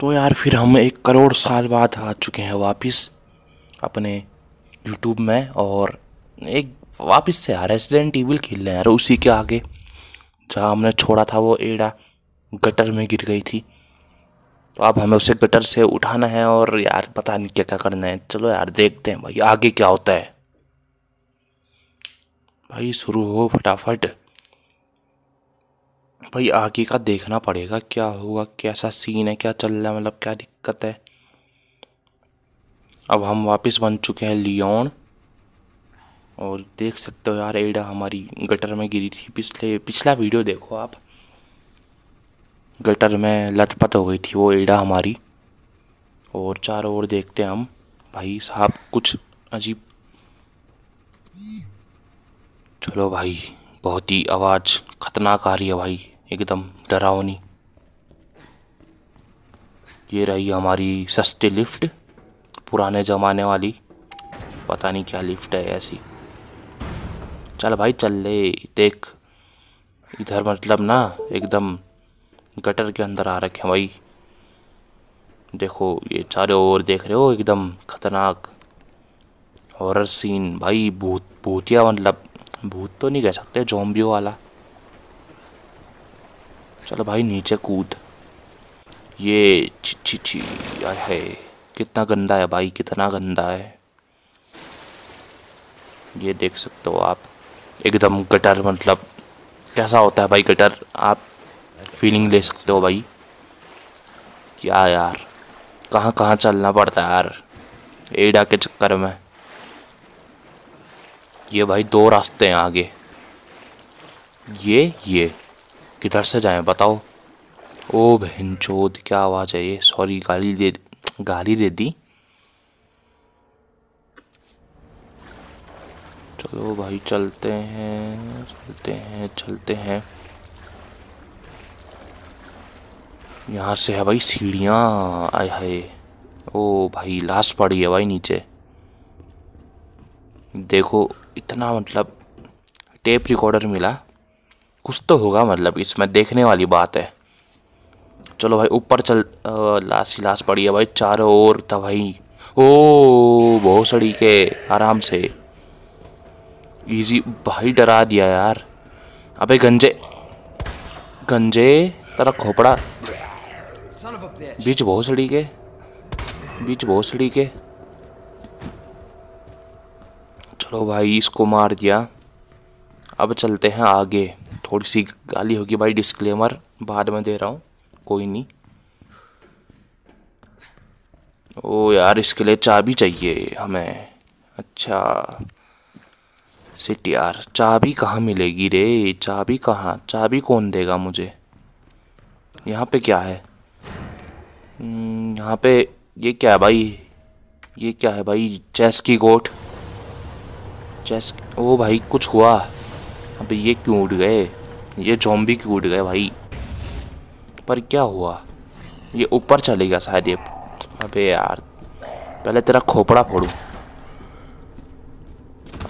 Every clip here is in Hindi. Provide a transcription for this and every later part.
तो यार फिर हम एक करोड़ साल बाद आ चुके हैं वापस अपने यूट्यूब में और एक वापस से यार रेसिडेंट ईविल खेल रहे हैं यार उसी के आगे जहाँ हमने छोड़ा था वो एड़ा गटर में गिर गई थी तो अब हमें उसे गटर से उठाना है और यार पता नहीं क्या क्या करना है चलो यार देखते हैं भाई आगे क्या होता है भाई शुरू हो फटाफट भाई आगे का देखना पड़ेगा क्या होगा कैसा सीन है क्या चल रहा है मतलब क्या दिक्कत है अब हम वापस बन चुके हैं लियोन और देख सकते हो यार एडा हमारी गटर में गिरी थी पिछले पिछला वीडियो देखो आप गटर में लथपथ हो गई थी वो एडा हमारी और चारों ओर देखते हैं हम भाई साहब कुछ अजीब चलो भाई बहुत ही आवाज़ ख़तरनाक आ रही है भाई एकदम डरावनी ये रही हमारी सस्ती लिफ्ट पुराने ज़माने वाली पता नहीं क्या लिफ्ट है ऐसी चल भाई चल ले देख इधर मतलब ना एकदम गटर के अंदर आ रखे भाई देखो ये चारों ओर देख रहे हो एकदम खतरनाक हॉरर सीन भाई भूत भूतिया मतलब भूत तो नहीं कह सकते जोम्बियो वाला चलो भाई नीचे कूद ये छी छी छी है कितना गंदा है भाई कितना गंदा है ये देख सकते हो आप एकदम गटर मतलब कैसा होता है भाई गटर आप फीलिंग ले सकते हो भाई क्या यार कहाँ कहाँ चलना पड़ता है यार एडा के चक्कर में ये भाई दो रास्ते हैं आगे ये ये किधर से जाएं बताओ ओ भंचोद क्या आवाज़ है ये सॉरी गाली दे गाली दे दी चलो भाई चलते हैं चलते हैं चलते हैं यहाँ से है भाई सीढ़ियाँ आए हाय ओ भाई लाश पड़ी है भाई नीचे देखो इतना मतलब टेप रिकॉर्डर मिला कुछ तो होगा मतलब इसमें देखने वाली बात है चलो भाई ऊपर चल लाश ही लाश पड़ी है भाई चारों ओर भाई ओ बहुत सड़ी के आराम से इजी भाई डरा दिया यार अबे गंजे गंजे तेरा खोपड़ा बीच बहुत सड़ी के बीच बहुत सड़ी के चलो भाई इसको मार दिया अब चलते हैं आगे थोड़ी सी गाली होगी भाई डिस्क्लेमर बाद में दे रहा हूँ कोई नहीं ओ यार इसके लिए चाबी चाहिए हमें अच्छा सिटी यार चाबी कहाँ मिलेगी रे चाबी कहाँ चाबी कौन देगा मुझे यहाँ पे क्या है हम्म, यहाँ पे ये क्या है भाई ये क्या है भाई चेस की गोट चेस ओ भाई कुछ हुआ अबे ये क्यों उड़ गए ये जॉम्बी क्यों उड़ गए भाई पर क्या हुआ ये ऊपर चलेगा ये अबे यार पहले तेरा खोपड़ा फोड़ू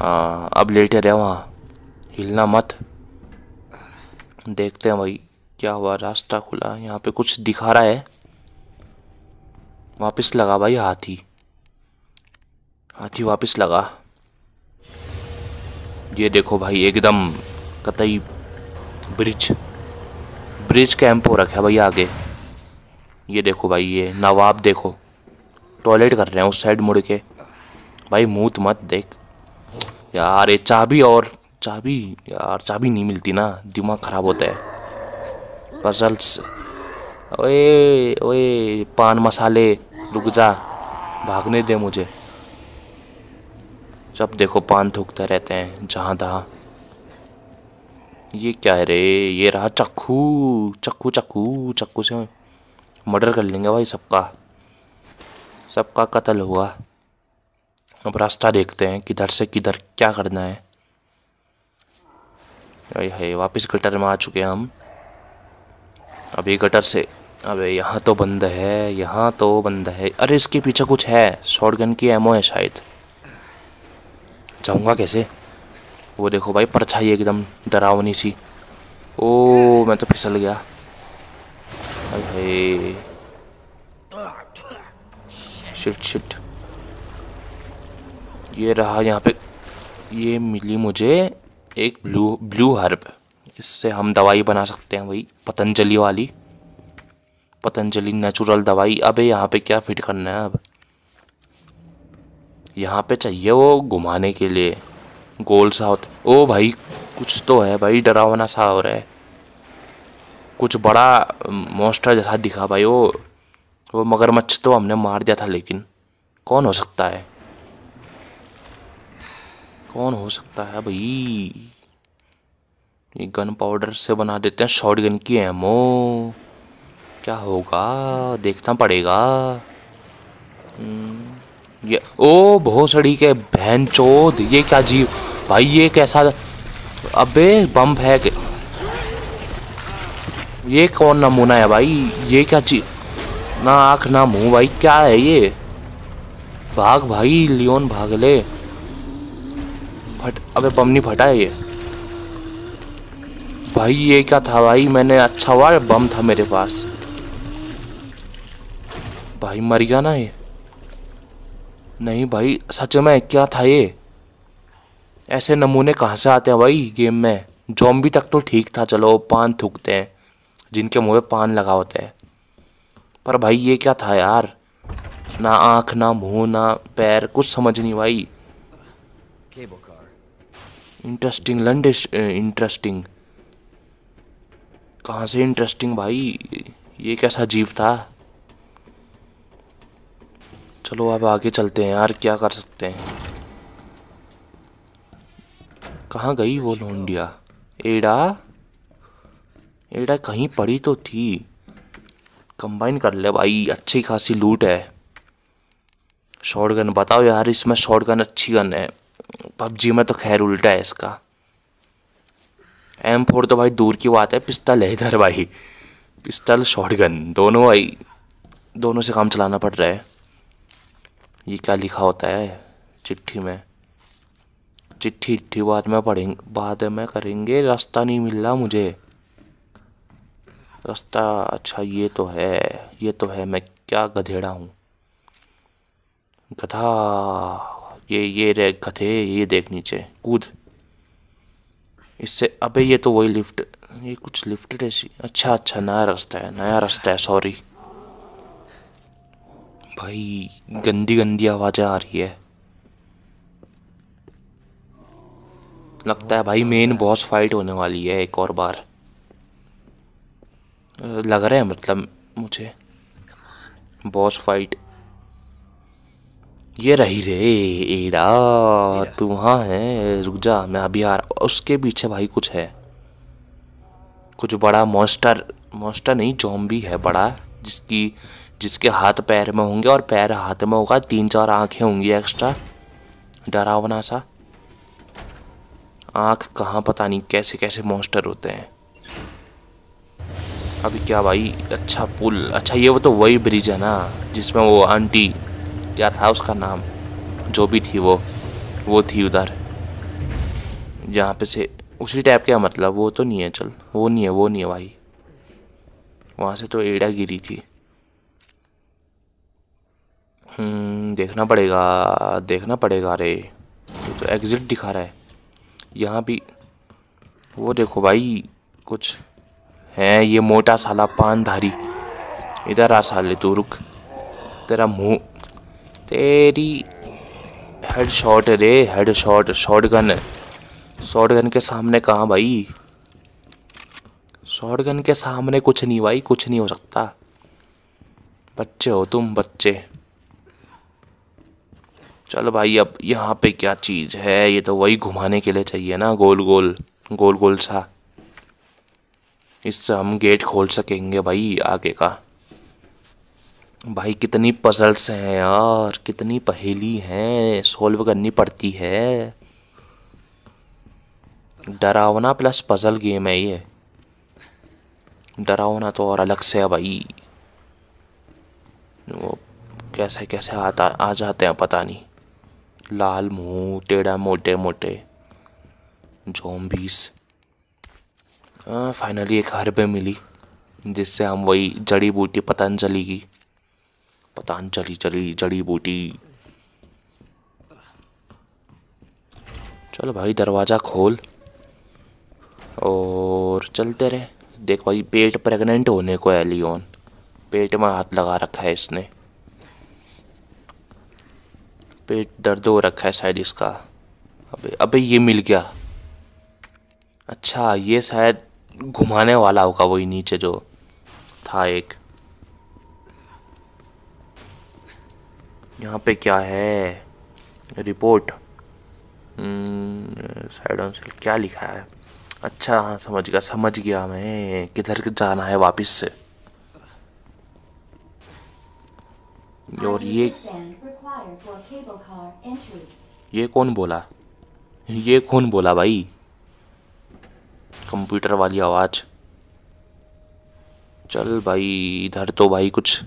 हाँ, अब लेटे रहे वहाँ हिलना मत देखते हैं भाई क्या हुआ रास्ता खुला यहाँ पे कुछ दिखा रहा है वापस लगा भाई हाथी हाथी वापस लगा ये देखो भाई एकदम कतई ब्रिज ब्रिज कैंप हो रखा है भाई आगे ये देखो भाई ये नवाब देखो टॉयलेट कर रहे हैं उस साइड मुड़ के भाई मुँह तो मत देख यार ये चाबी और चाबी यार चाबी नहीं मिलती ना दिमाग ख़राब होता है पजल्स ओए ओए पान मसाले रुक जा भागने दे मुझे सब देखो पान थूकते रहते हैं जहाँ तहाँ ये क्या है रे ये रहा चक्कू चक्कू चक्कू चक्कू से मर्डर कर लेंगे भाई सबका सबका कत्ल हुआ अब रास्ता देखते हैं किधर से किधर क्या करना है अरे है वापस गटर में आ चुके हैं हम अभी गटर से अबे यहाँ तो बंद है यहाँ तो बंद है अरे इसके पीछे कुछ है शॉटगन की एमओ है शायद जाऊँगा कैसे वो देखो भाई परछाई एकदम डरावनी सी ओ मैं तो फिसल गया अरे शिट शिट ये रहा यहाँ पे ये मिली मुझे एक ब्लू ब्लू हर्ब इससे हम दवाई बना सकते हैं भाई पतंजलि वाली पतंजलि नेचुरल दवाई अबे यहाँ पे क्या फिट करना है अब यहाँ पे चाहिए वो घुमाने के लिए गोल सा होता ओ भाई कुछ तो है भाई डरावना सा हो रहा है कुछ बड़ा मोस्टर जैसा दिखा भाई वो वो मगरमच्छ तो हमने मार दिया था लेकिन कौन हो सकता है कौन हो सकता है भाई ये गन पाउडर से बना देते हैं शॉर्ट गन की एमओ क्या होगा देखना पड़ेगा हम्म। ये ओ भोसड़ी के बहन चोद ये क्या जीव भाई ये कैसा अबे बम है के ये कौन नमूना है भाई ये क्या चीज ना आँख ना मुँह भाई क्या है ये भाग भाई लियोन भाग ले फट अबे बम नहीं फटा है ये भाई ये क्या था भाई मैंने अच्छा हुआ बम था मेरे पास भाई मर गया ना ये नहीं भाई सच में क्या था ये ऐसे नमूने कहाँ से आते हैं भाई गेम में जॉम्बी तक तो ठीक था चलो पान थूकते हैं जिनके मुंह में पान लगा होता है पर भाई ये क्या था यार ना आँख ना मुँह ना पैर कुछ समझ नहीं भाई इंटरेस्टिंग लंड इंटरेस्टिंग कहाँ से इंटरेस्टिंग भाई ये कैसा जीव था चलो अब आगे चलते हैं यार क्या कर सकते हैं कहाँ गई वो लौंडिया एडा एडा कहीं पड़ी तो थी कंबाइन कर ले भाई अच्छी खासी लूट है शॉर्ट गन बताओ यार इसमें शॉर्ट गन अच्छी गन है पबजी में तो खैर उल्टा है इसका एम फोर तो भाई दूर की बात है पिस्तल है इधर भाई पिस्तल शॉर्ट गन दोनों भाई दोनों से काम चलाना पड़ रहा है ये क्या लिखा होता है चिट्ठी में चिट्ठी चिट्ठी बाद में पढ़ेंगे बाद में करेंगे रास्ता नहीं मिल रहा मुझे रास्ता अच्छा ये तो है ये तो है मैं क्या गधेड़ा हूँ गधा ये ये रे गधे ये देख नीचे कूद इससे अबे ये तो वही लिफ्ट ये कुछ लिफ्ट ऐसी अच्छा अच्छा नया रास्ता है नया रास्ता है सॉरी भाई गंदी गंदी आवाज़ें आ रही है लगता है भाई मेन बॉस फाइट होने वाली है एक और बार लग रहा है मतलब मुझे बॉस फाइट ये रही रे एड़ा तू वहाँ है रुक जा मैं अभी आ रहा उसके पीछे भाई कुछ है कुछ बड़ा मॉन्स्टर मॉन्स्टर नहीं जॉम्बी है बड़ा जिसकी जिसके हाथ पैर में होंगे और पैर हाथ में होगा तीन चार आंखें होंगी एक्स्ट्रा डरावना सा आँख कहाँ पता नहीं कैसे कैसे मॉन्स्टर होते हैं अभी क्या भाई अच्छा पुल अच्छा ये वो तो वही ब्रिज है ना जिसमें वो आंटी क्या था उसका नाम जो भी थी वो वो थी उधर जहाँ पे से उसी टाइप का मतलब वो तो नहीं है चल वो नहीं है वो नहीं है भाई वहाँ से तो एड़ा गिरी थी हम्म, देखना पड़ेगा देखना पड़ेगा अरे तो, तो एग्ज़िट दिखा रहा है यहाँ भी वो देखो भाई कुछ है ये मोटा साला पानधारी इधर आ साले तू रुक तेरा मुँह तेरी हेड शॉट रे headshot shotgun shotgun के सामने कहाँ भाई शॉर्ट गन के सामने कुछ नहीं भाई कुछ नहीं हो सकता बच्चे हो तुम बच्चे चल भाई अब यहाँ पे क्या चीज़ है ये तो वही घुमाने के लिए चाहिए ना गोल गोल गोल गोल सा इससे हम गेट खोल सकेंगे भाई आगे का भाई कितनी पजल्स हैं यार कितनी पहेली हैं सोल्व करनी पड़ती है डरावना प्लस पजल गेम है ये डरावना तो और अलग से है भाई वो कैसे कैसे आता आ जाते हैं पता नहीं लाल मुंह टेढ़ा मोटे मोटे जोम्बीस फाइनली हाँ, एक हर्ब मिली जिससे हम वही जड़ी बूटी पतंजलि की पतंजलि जड़ी जड़ी बूटी चलो भाई दरवाज़ा खोल और चलते रहे देख भाई पेट प्रेग्नेंट होने को है लियोन पेट में हाथ लगा रखा है इसने पेट दर्द हो रखा है शायद इसका अबे अबे ये मिल गया अच्छा ये शायद घुमाने वाला होगा वही नीचे जो था एक यहाँ पे क्या है रिपोर्ट साइड ऑन सेल क्या लिखा है अच्छा हाँ समझ गया समझ गया मैं किधर जाना है वापस से और ये ये कौन बोला ये कौन बोला भाई कंप्यूटर वाली आवाज़ चल भाई इधर तो भाई कुछ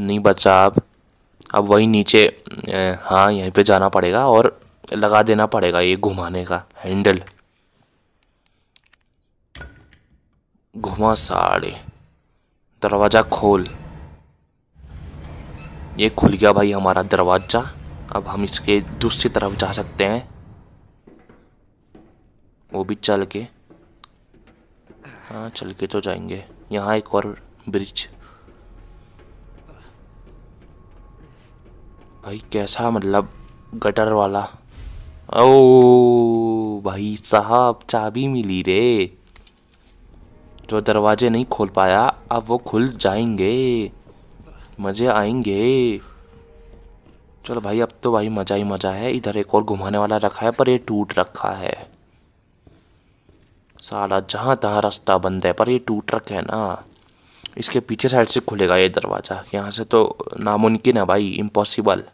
नहीं बचा अब अब वही नीचे हाँ यहीं पे जाना पड़ेगा और लगा देना पड़ेगा ये घुमाने का हैंडल घुमा साड़े दरवाज़ा खोल ये खुल गया भाई हमारा दरवाज़ा अब हम इसके दूसरी तरफ जा सकते हैं वो भी चल के हाँ चल के तो जाएंगे यहाँ एक और ब्रिज भाई कैसा मतलब गटर वाला ओ भाई साहब चाबी मिली रे जो तो दरवाजे नहीं खोल पाया अब वो खुल जाएंगे मज़े आएंगे चलो भाई अब तो भाई मज़ा ही मज़ा है इधर एक और घुमाने वाला रखा है पर ये टूट रखा है साला जहाँ तहाँ रास्ता बंद है पर ये टूट रखा है ना इसके पीछे साइड से खुलेगा ये दरवाज़ा यहाँ से तो नामुमकिन है भाई इम्पॉसिबल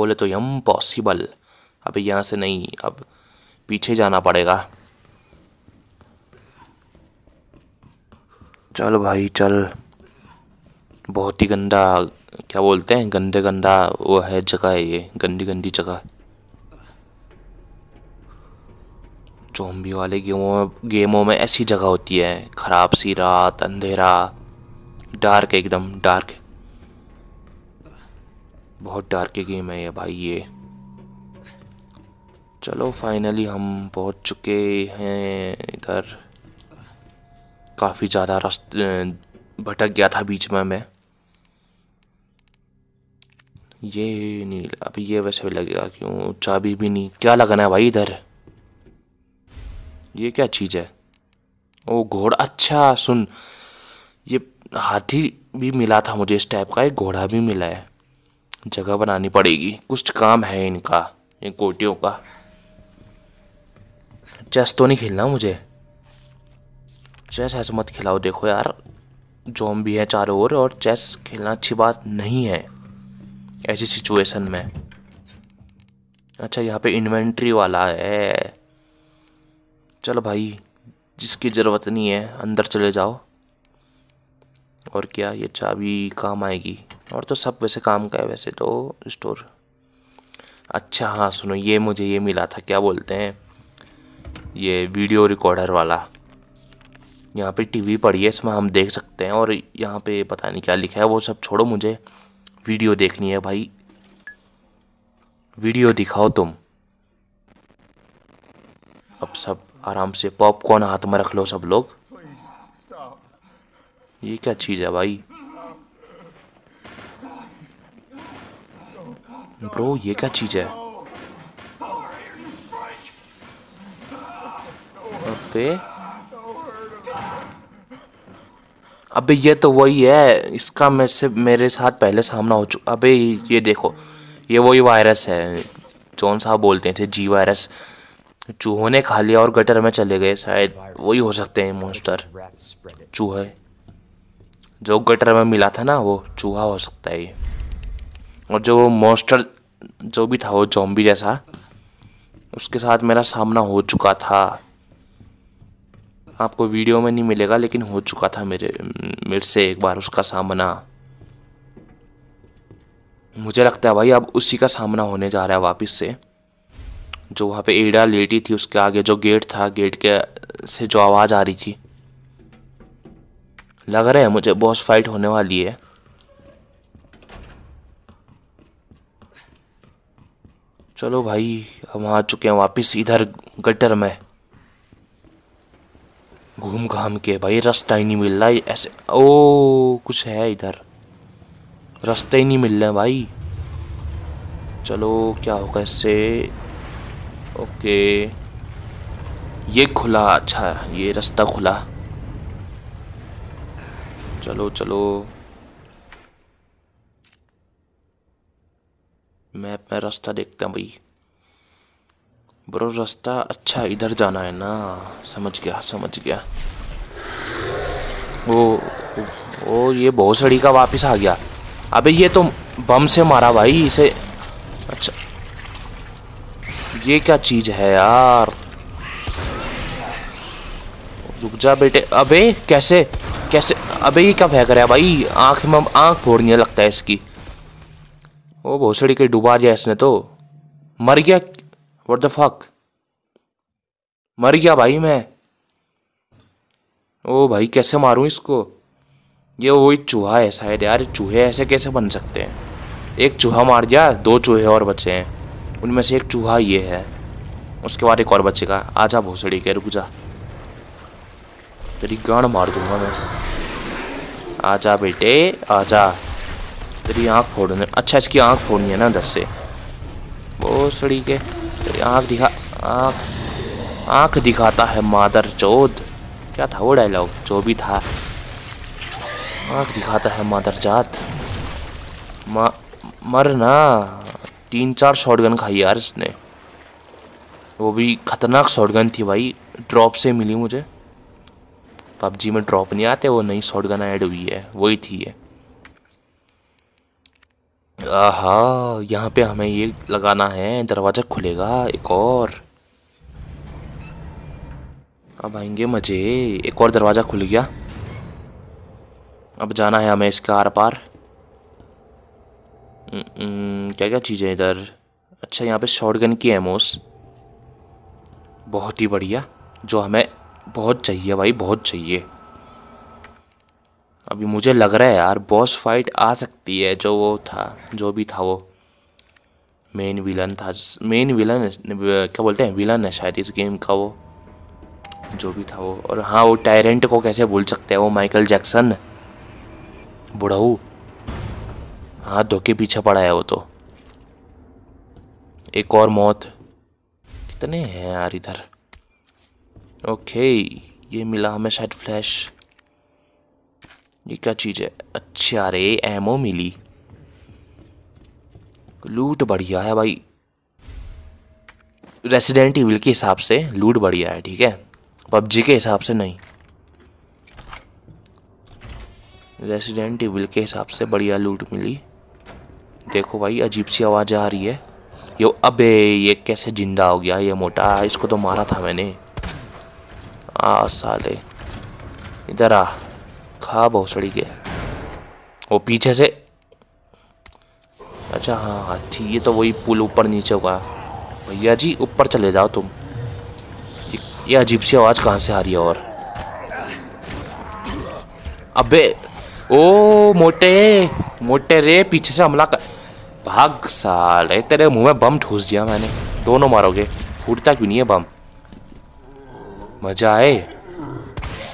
बोले तो इम्पॉसिबल अब यहाँ से नहीं अब पीछे जाना पड़ेगा चल भाई चल बहुत ही गंदा क्या बोलते हैं गंदे गंदा वो है जगह है ये गंदी गंदी जगह जोम्बी वाले गेमों में गेमों में ऐसी जगह होती है ख़राब सी रात अंधेरा डार्क एकदम डार्क बहुत डार्क गेम है ये भाई ये चलो फाइनली हम पहुंच चुके हैं इधर काफ़ी ज़्यादा भटक गया था बीच में मैं ये नहीं अब ये वैसे भी लगेगा क्यों चाबी भी नहीं क्या लगना है भाई इधर ये क्या चीज़ है ओ घोड़ा अच्छा सुन ये हाथी भी मिला था मुझे इस टाइप का एक घोड़ा भी मिला है जगह बनानी पड़ेगी कुछ काम है इनका इन कोटियों का चेस तो नहीं खेलना मुझे चेस ऐसे मत खिलाओ देखो यार भी है चारों ओर और चेस खेलना अच्छी बात नहीं है ऐसी सिचुएशन में अच्छा यहाँ पे इन्वेंट्री वाला है चलो भाई जिसकी ज़रूरत नहीं है अंदर चले जाओ और क्या ये चाबी काम आएगी और तो सब वैसे काम का है वैसे तो स्टोर अच्छा हाँ सुनो ये मुझे ये मिला था क्या बोलते हैं ये वीडियो रिकॉर्डर वाला यहाँ पे टीवी पड़ी है इसमें हम देख सकते हैं और यहाँ पे पता नहीं क्या लिखा है वो सब छोड़ो मुझे वीडियो देखनी है भाई वीडियो दिखाओ तुम अब सब आराम से पॉपकॉर्न हाथ में रख लो सब लोग ये क्या चीज़ है भाई ब्रो ये क्या चीज़ है अबे अबे ये तो वही है इसका मेरे से मेरे साथ पहले सामना हो चुका अबे ये देखो ये वही वायरस है जॉन साहब बोलते थे जी वायरस चूहों ने खा लिया और गटर में चले गए शायद वही हो सकते हैं मोस्टर चूहे जो गटर में मिला था ना वो चूहा हो सकता है ये और जो मोस्टर जो भी था वो जॉम्बी जैसा उसके साथ मेरा सामना हो चुका था आपको वीडियो में नहीं मिलेगा लेकिन हो चुका था मेरे मेरे से एक बार उसका सामना मुझे लगता है भाई अब उसी का सामना होने जा रहा है वापस से जो वहाँ पे एड़ा लेटी थी उसके आगे जो गेट था गेट के से जो आवाज़ आ रही थी लग रहा है मुझे बॉस फाइट होने वाली है चलो भाई हम आ चुके हैं वापस इधर गटर में घूम घाम के भाई रास्ता ही नहीं मिल रहा है ऐसे ओ कुछ है इधर रास्ता ही नहीं मिल रहा है भाई चलो क्या होगा इससे ओके ये खुला अच्छा ये रास्ता खुला चलो चलो मैप में रास्ता देखता हूँ भाई ब्रो रास्ता अच्छा इधर जाना है ना समझ गया समझ गया वो ओ ये भोसड़ी का वापस आ गया अबे ये तो बम से मारा भाई इसे अच्छा ये क्या चीज़ है यार रुक जा बेटे अबे कैसे कैसे अबे ये क्या फेंक रहा है भाई आंख में आंख फोड़नी लगता है इसकी ओ भोसड़ी के डुबा दिया इसने तो मर गया व्हाट द फक मर गया भाई मैं ओ भाई कैसे मारूं इसको ये वो चूहा है शायद यार चूहे ऐसे कैसे बन सकते हैं एक चूहा मार दिया दो चूहे और बचे हैं उनमें से एक चूहा ये है उसके बाद एक और बचेगा जा भोसड़ी के रुक जा तेरी गांड मार दूंगा मैं आ जा बेटे आ जा तेरी आँख फोड़ने अच्छा इसकी आँख फोड़नी है ना इधर से भोसड़ी के तेरी आँख दिखा आँख आँख दिखाता है मादर चौध क्या था वो डायलॉग जो भी था आँख दिखाता है मादर जात मा, मर ना तीन चार शॉटगन खाई यार इसने वो भी ख़तरनाक शॉटगन थी भाई ड्रॉप से मिली मुझे पबजी में ड्रॉप नहीं आते वो नई शॉटगन ऐड हुई है वही थी ये हाँ यहाँ पे हमें ये लगाना है दरवाज़ा खुलेगा एक और अब आएंगे मज़े एक और दरवाज़ा खुल गया अब जाना है हमें इसके आर पार न, न, हम्म, क्या क्या चीज़ें इधर अच्छा यहाँ पे गन की एमोस बहुत ही बढ़िया जो हमें बहुत चाहिए भाई बहुत चाहिए अभी मुझे लग रहा है यार बॉस फाइट आ सकती है जो वो था जो भी था वो मेन विलन था मेन विलन क्या बोलते हैं विलन है शायद इस गेम का वो जो भी था वो और हाँ वो टायरेंट को कैसे भूल सकते हैं वो माइकल जैक्सन बुढ़ऊ हाँ धोखे पीछे पड़ा है वो तो एक और मौत कितने हैं यार इधर ओके ये मिला हमें शायद फ्लैश ये क्या चीज़ है अच्छा रे एमओ मिली लूट बढ़िया है भाई रेसिडेंट इविल के हिसाब से लूट बढ़िया है ठीक है पबजी के हिसाब से नहीं रेसिडेंट इविल के हिसाब से बढ़िया लूट मिली देखो भाई अजीब सी आवाज़ आ रही है यो अबे ये कैसे ज़िंदा हो गया ये मोटा इसको तो मारा था मैंने आ साले इधर आ खा भोसड़ी के वो पीछे से अच्छा हाँ हाथी ये तो वही पुल ऊपर नीचे हुआ भैया जी ऊपर चले जाओ तुम ये अजीब सी आवाज़ कहाँ से आ रही है और अबे ओ मोटे मोटे रे पीछे से हमला कर भाग साले तेरे मुंह में बम ठूस दिया मैंने दोनों मारोगे फूटता क्यों नहीं है बम मजा आए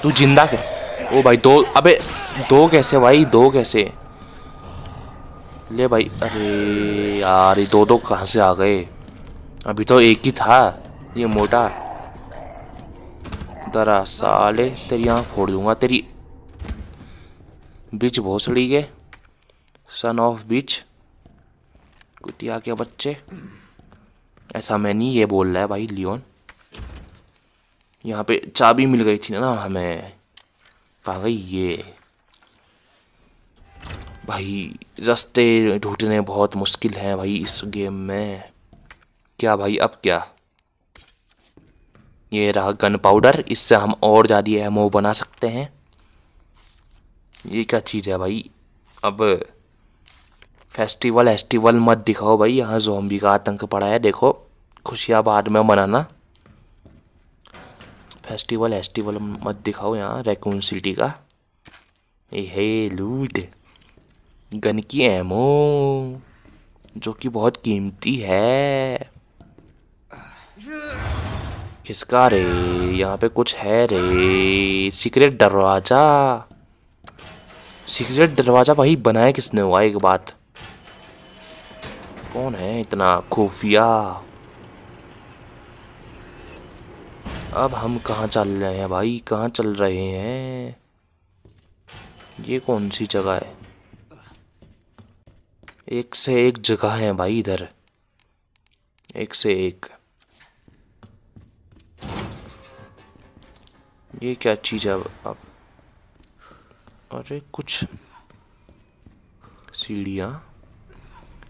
तू जिंदा क्या ओ भाई दो अबे दो कैसे भाई दो कैसे ले भाई अरे यार ये दो दो कहाँ से आ गए अभी तो एक ही था ये मोटा दरा साले तेरी यहाँ फोड़ दूंगा तेरी बहुत भोसड़ी के सन ऑफ बीच कुतिया के बच्चे ऐसा मैं नहीं ये बोल रहा है भाई लियोन यहाँ पे चाबी मिल गई थी ना हमें भाई ये भाई रास्ते ढूंढने बहुत मुश्किल हैं भाई इस गेम में क्या भाई अब क्या ये रहा गन पाउडर इससे हम और ज़्यादा एमओ बना सकते हैं ये क्या चीज़ है भाई अब फेस्टिवल फेस्टिवल मत दिखाओ भाई यहाँ जोम्बी का आतंक पड़ा है देखो खुशियाँ बाद में मनाना फेस्टिवल एस्टिवल मत दिखाओ यहाँ रैकून सिटी का ए हे लूट गन की एमओ जो कि बहुत कीमती है किसका रे यहाँ पे कुछ है रे सीक्रेट दरवाज़ा सीक्रेट दरवाज़ा भाई बनाया किसने हुआ एक बात कौन है इतना खुफिया अब हम कहाँ चल रहे हैं भाई कहाँ चल रहे हैं ये कौन सी जगह है एक से एक जगह है भाई इधर एक से एक ये क्या चीज है अब अरे कुछ सीढ़ियाँ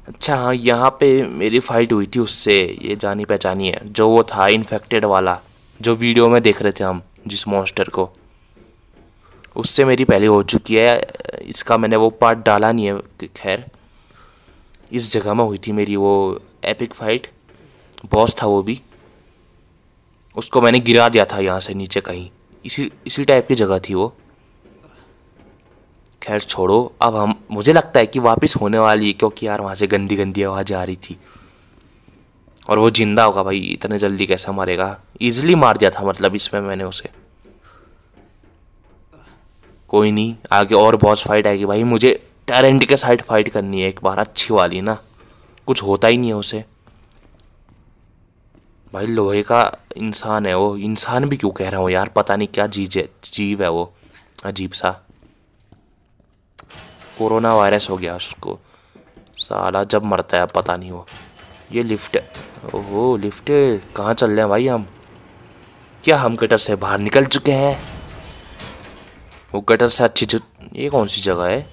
अच्छा हाँ यहाँ पे मेरी फाइट हुई थी उससे ये जानी पहचानी है जो वो था इन्फेक्टेड वाला जो वीडियो में देख रहे थे हम जिस मॉन्स्टर को उससे मेरी पहले हो चुकी है इसका मैंने वो पार्ट डाला नहीं है खैर इस जगह में हुई थी मेरी वो एपिक फाइट बॉस था वो भी उसको मैंने गिरा दिया था यहाँ से नीचे कहीं इसी इसी टाइप की जगह थी वो खैर छोड़ो अब हम मुझे लगता है कि वापस होने वाली है क्योंकि यार वहाँ से गंदी गंदी आवाज़ आ रही थी और वो ज़िंदा होगा भाई इतने जल्दी कैसे मरेगा ईजिली मार दिया था मतलब इसमें मैंने उसे कोई नहीं आगे और बॉस फाइट आएगी भाई मुझे टैलेंट के साइड फाइट करनी है एक बार अच्छी वाली ना कुछ होता ही नहीं है उसे भाई लोहे का इंसान है वो इंसान भी क्यों कह रहा हूँ यार पता नहीं क्या जीज है जीव है वो अजीब सा कोरोना वायरस हो गया उसको साला जब मरता है पता नहीं वो ये लिफ्ट ओहो लिफ्ट कहाँ चल रहे हैं भाई हम क्या हम गटर से बाहर निकल चुके हैं वो गटर से अच्छी ये कौन सी जगह है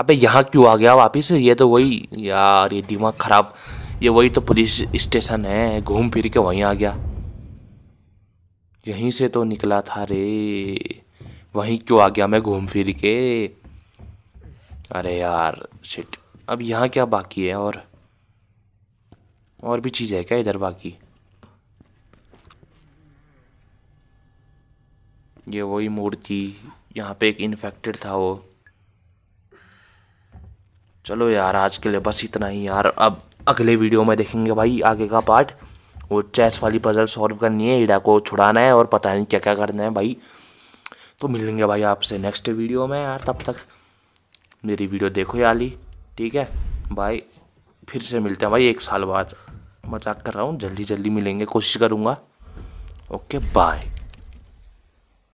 अबे यहाँ क्यों आ गया वापिस ये तो वही यार ये दिमाग ख़राब ये वही तो पुलिस स्टेशन है घूम फिर के वहीं आ गया यहीं से तो निकला था रे वहीं क्यों आ गया मैं घूम फिर के अरे यार शिट अब यहाँ क्या बाकी है और और भी चीज़ है क्या इधर बाकी ये वही मूर्ति यहाँ पे एक इन्फेक्टेड था वो चलो यार आज के लिए बस इतना ही यार अब अगले वीडियो में देखेंगे भाई आगे का पार्ट वो चेस वाली पजल सॉल्व करनी है ईडा को छुड़ाना है और पता नहीं क्या क्या करना है भाई तो मिलेंगे भाई आपसे नेक्स्ट वीडियो में यार तब तक मेरी वीडियो देखो याली ठीक है बाय फिर से मिलते हैं भाई एक साल बाद मजाक कर रहा हूँ जल्दी जल्दी मिलेंगे कोशिश करूँगा ओके बाय